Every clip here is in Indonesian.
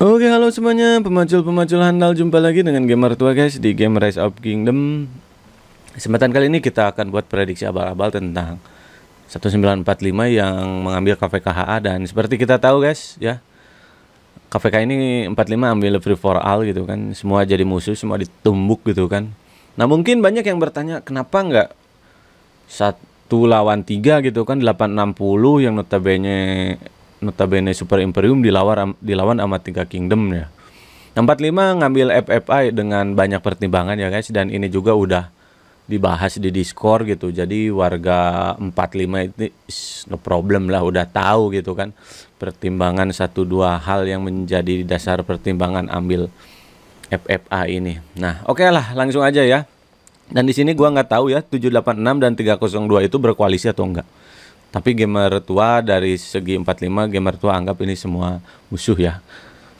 Oke halo semuanya pemacul-pemacul handal jumpa lagi dengan gamer tua guys di game Rise of Kingdom Kesempatan kali ini kita akan buat prediksi abal-abal tentang 1945 yang mengambil KVKHA dan seperti kita tahu guys ya KVK ini 45 ambil free for all gitu kan semua jadi musuh semua ditumbuk gitu kan Nah mungkin banyak yang bertanya kenapa nggak satu lawan tiga gitu kan 860 yang notabene notabene Super Imperium dilawan dilawan sama tiga Kingdom ya. lima ngambil FFI dengan banyak pertimbangan ya guys dan ini juga udah dibahas di Discord gitu. Jadi warga 45 itu no problem lah udah tahu gitu kan. Pertimbangan satu dua hal yang menjadi dasar pertimbangan ambil FFA ini. Nah, oke okay lah langsung aja ya. Dan di sini gua nggak tahu ya 786 dan 302 itu berkoalisi atau enggak. Tapi gamer tua dari segi 45 gamer tua anggap ini semua musuh ya.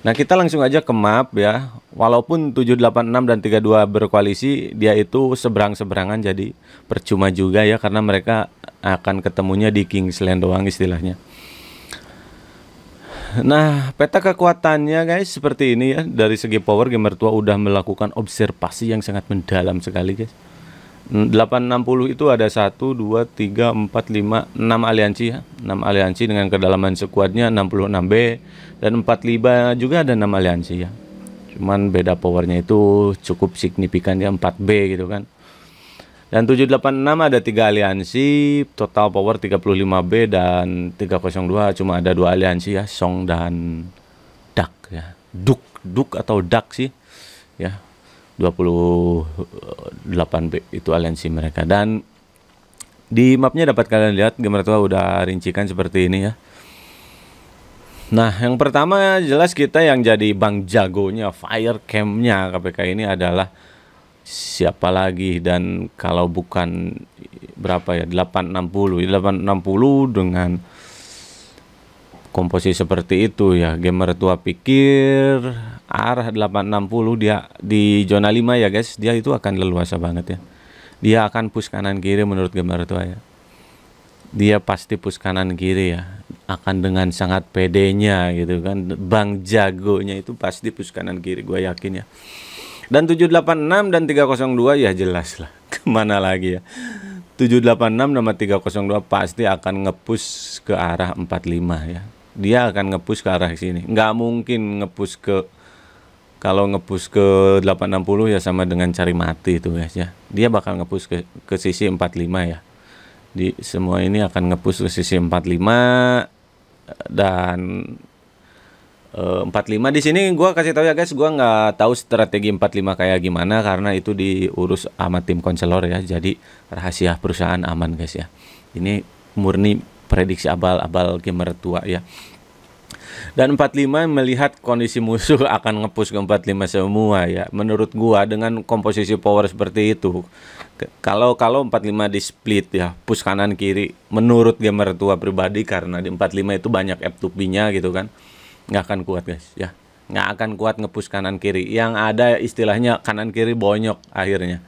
Nah, kita langsung aja ke map ya. Walaupun 786 dan 32 berkoalisi, dia itu seberang-seberangan jadi percuma juga ya karena mereka akan ketemunya di Kingsland doang istilahnya. Nah, peta kekuatannya guys seperti ini ya. Dari segi power gamer tua udah melakukan observasi yang sangat mendalam sekali guys. 860 itu ada 1, 2, 3, 4, 5, 6 aliansi ya 6 aliansi dengan kedalaman sekuatnya 66B Dan 45 juga ada 6 aliansi ya Cuman beda powernya itu cukup signifikan ya 4B gitu kan Dan 786 ada 3 aliansi Total power 35B dan 302 cuma ada 2 aliansi ya Song dan Duck ya Duk, Duk atau Duck sih ya 28 b itu aliansi mereka dan di mapnya dapat kalian lihat Gamer Tua udah rincikan seperti ini ya Nah yang pertama jelas kita yang jadi bang jagonya fire campnya KPK ini adalah siapa lagi dan kalau bukan berapa ya 860 860 dengan komposisi seperti itu ya gamer tua pikir arah 860 dia di zona 5 ya guys dia itu akan leluasa banget ya dia akan push kanan kiri menurut gamer tua ya dia pasti push kanan kiri ya akan dengan sangat pedenya gitu kan bang jagonya itu pasti push kanan kiri gue yakin ya dan 786 dan 302 ya jelas lah kemana lagi ya 786 nama 302 pasti akan ngepush ke arah 45 ya dia akan ngepush ke arah sini nggak mungkin ngepush ke kalau ngepush ke 860 ya sama dengan cari mati itu guys ya dia bakal ngepush ke, ke sisi 45 ya di semua ini akan ngepush ke sisi 45 dan e, eh, 45 di sini gua kasih tahu ya guys gua nggak tahu strategi 45 kayak gimana karena itu diurus sama tim konselor ya jadi rahasia perusahaan aman guys ya ini murni prediksi abal-abal gamer tua ya. Dan 45 melihat kondisi musuh akan ngepus ke 45 semua ya. Menurut gua dengan komposisi power seperti itu kalau kalau 45 di split ya, push kanan kiri menurut gamer tua pribadi karena di 45 itu banyak F2P-nya gitu kan. nggak akan kuat guys ya. nggak akan kuat ngepus kanan kiri. Yang ada istilahnya kanan kiri bonyok akhirnya.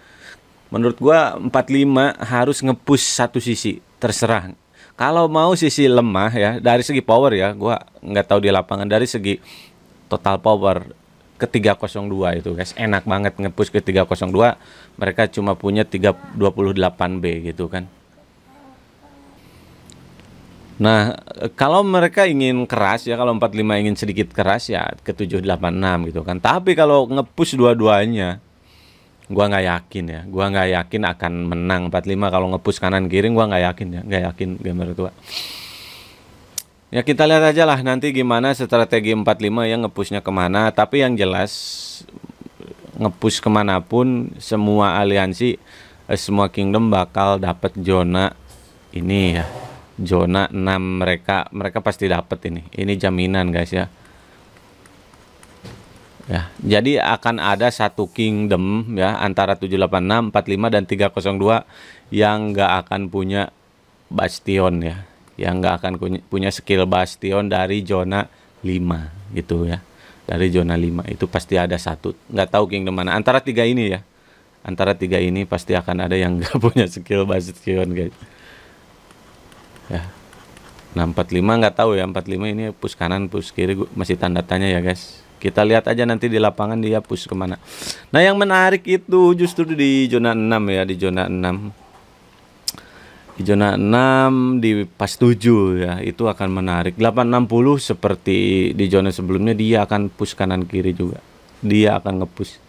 Menurut gua 45 harus ngepus satu sisi, terserah kalau mau sisi lemah ya dari segi power ya, gua nggak tahu di lapangan dari segi total power ke 302 itu guys enak banget ngepush ke 302 mereka cuma punya 328B gitu kan Nah, kalau mereka ingin keras ya, kalau 45 ingin sedikit keras ya ke 786 gitu kan. Tapi kalau ngepus dua-duanya, gua nggak yakin ya gua nggak yakin akan menang 45 kalau ngepus kanan kiri gua nggak yakin ya nggak yakin gamer tua ya kita lihat aja lah nanti gimana strategi 45 yang ngepusnya kemana tapi yang jelas ngepus kemanapun semua aliansi eh, semua kingdom bakal dapat zona ini ya zona 6 mereka mereka pasti dapat ini ini jaminan guys ya Ya, jadi akan ada satu kingdom ya antara 786, 45 dan 302 yang nggak akan punya bastion ya, yang nggak akan punya skill bastion dari zona 5 gitu ya. Dari zona 5 itu pasti ada satu, nggak tahu kingdom mana antara tiga ini ya. Antara tiga ini pasti akan ada yang nggak punya skill bastion guys. Ya. Nah 45 nggak tahu ya 45 ini push kanan push kiri masih tanda tanya ya guys kita lihat aja nanti di lapangan dia push kemana. Nah yang menarik itu justru di zona 6 ya, di zona 6. Di zona 6 di pas 7 ya, itu akan menarik. 860 seperti di zona sebelumnya dia akan push kanan kiri juga. Dia akan ngepush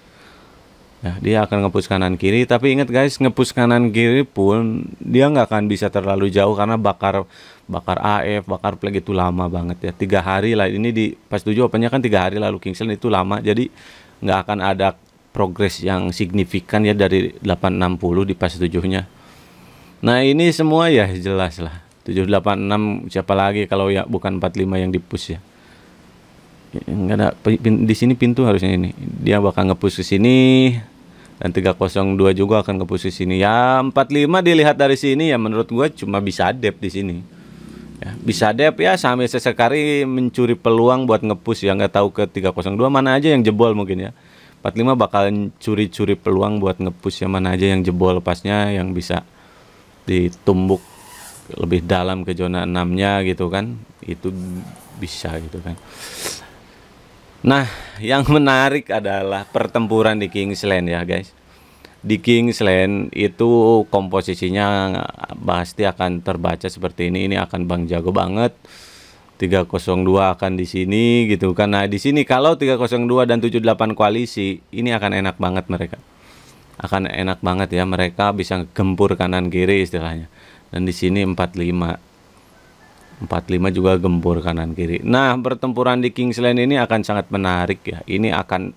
ya dia akan ngepus kanan kiri, tapi ingat guys, ngepus kanan kiri pun dia nggak akan bisa terlalu jauh karena bakar bakar AF, bakar flag itu lama banget ya. Tiga hari lah ini di pas tujuh opennya kan tiga hari lalu Kingston itu lama, jadi nggak akan ada progres yang signifikan ya dari 860 di pas tujuhnya. Nah ini semua ya jelas lah 786 siapa lagi kalau ya bukan 45 yang dipus ya Enggak ada di sini pintu harusnya ini dia bakal ngepus ke sini dan 302 juga akan ke posisi ini ya 45 dilihat dari sini ya menurut gue cuma bisa dep di sini ya, bisa dep ya sambil sesekali mencuri peluang buat ngepus ya nggak tahu ke 302 mana aja yang jebol mungkin ya 45 bakalan curi-curi peluang buat ngepus ya mana aja yang jebol lepasnya yang bisa ditumbuk lebih dalam ke zona 6 nya gitu kan itu bisa gitu kan Nah, yang menarik adalah pertempuran di Kingsland ya, guys. Di Kingsland itu komposisinya pasti akan terbaca seperti ini. Ini akan Bang jago banget. 302 akan di sini gitu kan. Nah, di sini kalau 302 dan 78 koalisi, ini akan enak banget mereka. Akan enak banget ya mereka bisa gempur kanan kiri istilahnya. Dan di sini 45 45 juga gembur kanan kiri. Nah, pertempuran di Kingsland ini akan sangat menarik ya. Ini akan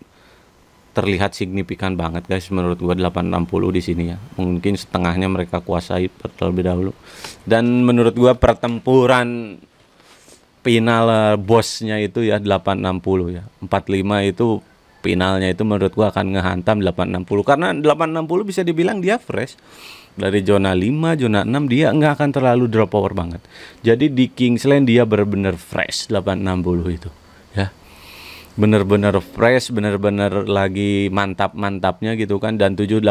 terlihat signifikan banget guys menurut gua 860 di sini ya. Mungkin setengahnya mereka kuasai terlebih dahulu. Dan menurut gua pertempuran final eh, bosnya itu ya 860 ya. 45 itu finalnya itu menurut gua akan ngehantam 860 karena 860 bisa dibilang dia fresh dari zona 5, zona 6 dia nggak akan terlalu drop power banget. Jadi di Kingsland dia benar-benar fresh 860 itu ya. benar-benar fresh, benar-benar lagi mantap-mantapnya gitu kan dan 786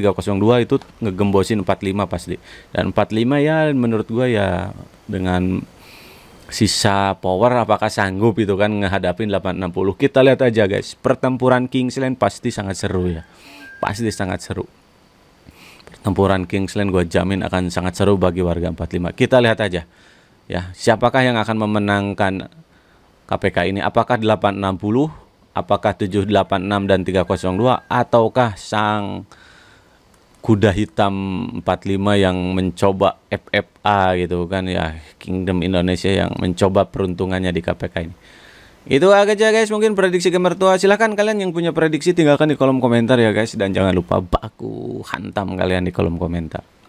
302 itu ngegembosin 45 pasti. Dan 45 ya menurut gua ya dengan sisa power apakah sanggup itu kan ngehadapin 860. Kita lihat aja guys, pertempuran Kingsland pasti sangat seru ya. Pasti sangat seru. Tempuran Kingsland gue jamin akan sangat seru bagi warga 45. Kita lihat aja ya, siapakah yang akan memenangkan KPK ini? Apakah 860, apakah 786 dan 302 ataukah sang kuda hitam 45 yang mencoba FFA gitu kan ya Kingdom Indonesia yang mencoba peruntungannya di KPK ini. Itu aja guys mungkin prediksi gamer tua Silahkan kalian yang punya prediksi tinggalkan di kolom komentar ya guys Dan jangan lupa baku hantam kalian di kolom komentar